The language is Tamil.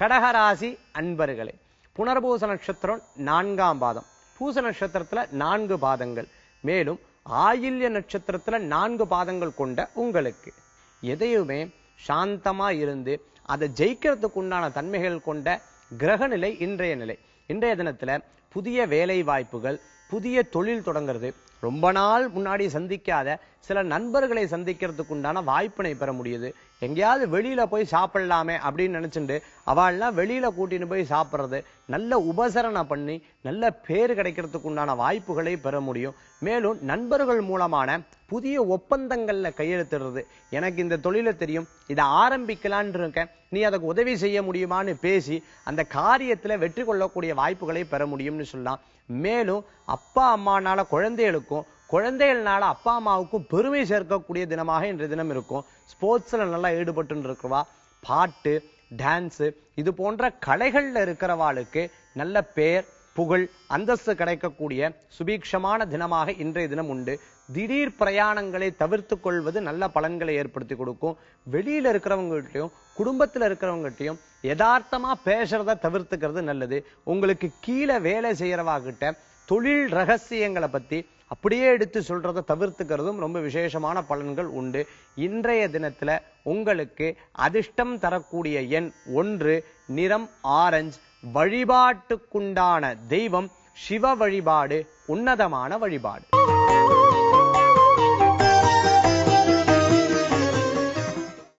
கடகராசி அன்பர்களே புனர்பூச நட்சத்திரம் நான்காம் பாதம் பூச நட்சத்திரத்துல நான்கு பாதங்கள் மேலும் ஆயில்ய நட்சத்திரத்துல நான்கு பாதங்கள் கொண்ட உங்களுக்கு எதையுமே சாந்தமா இருந்து அதை ஜெயிக்கிறதுக்கு உண்டான தன்மைகள் கொண்ட கிரகநிலை இன்றைய நிலை இன்றைய தினத்துல புதிய வேலை வாய்ப்புகள் புதிய தொழில் தொடங்குறது ரொம்ப நாள் முன்னாடி சந்திக்காத சில நண்பர்களை சந்திக்கிறதுக்கு உண்டான வாய்ப்பினை பெற முடியுது எங்கேயாவது வெளியில போய் சாப்பிடலாமே அப்படின்னு நினைச்சுட்டு அவள்லாம் வெளியில கூட்டின்னு போய் சாப்பிட்றது நல்ல உபசரணை பண்ணி நல்ல பேர் கிடைக்கிறதுக்கு உண்டான வாய்ப்புகளை பெற முடியும் மேலும் நண்பர்கள் மூலமான புதிய ஒப்பந்தங்கள்ல கையெழுத்துறது எனக்கு இந்த தொழிலை தெரியும் இதை ஆரம்பிக்கலான் இருக்கேன் நீ அதுக்கு உதவி செய்ய முடியுமான்னு பேசி அந்த காரியத்துல வெற்றி கொள்ளக்கூடிய வாய்ப்புகளை பெற முடியும்னு சொல்லலாம் மேலும் அப்பா அம்மானால குழந்தைகளுக்கும் குழந்தைகள்னால அப்பா அம்மாவுக்கும் பெருமை சேர்க்கக்கூடிய தினமாக இன்றைய தினம் இருக்கும் ஸ்போர்ட்ஸில் நல்லா ஈடுபட்டு இருக்கிறவா பாட்டு டான்ஸு இது போன்ற கலைகளில் இருக்கிறவாளுக்கு நல்ல பேர் புகழ் அந்தஸ்து கிடைக்கக்கூடிய சுபீக்ஷமான தினமாக இன்றைய தினம் உண்டு திடீர் பிரயாணங்களை தவிர்த்து கொள்வது நல்ல பலன்களை ஏற்படுத்தி கொடுக்கும் வெளியில் இருக்கிறவங்ககிட்டையும் குடும்பத்தில் இருக்கிறவங்ககிட்டையும் யதார்த்தமா பேசுறத தவிர்த்துக்கிறது நல்லது உங்களுக்கு கீழே வேலை செய்கிறவாகிட்ட தொழில் ரகசியங்களை பற்றி அப்படியே எடுத்து சொல்றத தவிர்த்துக்கிறதும் ரொம்ப விசேஷமான பலன்கள் உண்டு இன்றைய தினத்துல உங்களுக்கு அதிர்ஷ்டம் தரக்கூடிய எண் ஒன்று நிறம் ஆரஞ்சு வழிபாட்டுக்குண்டான தெய்வம் சிவ வழிபாடு உன்னதமான வழிபாடு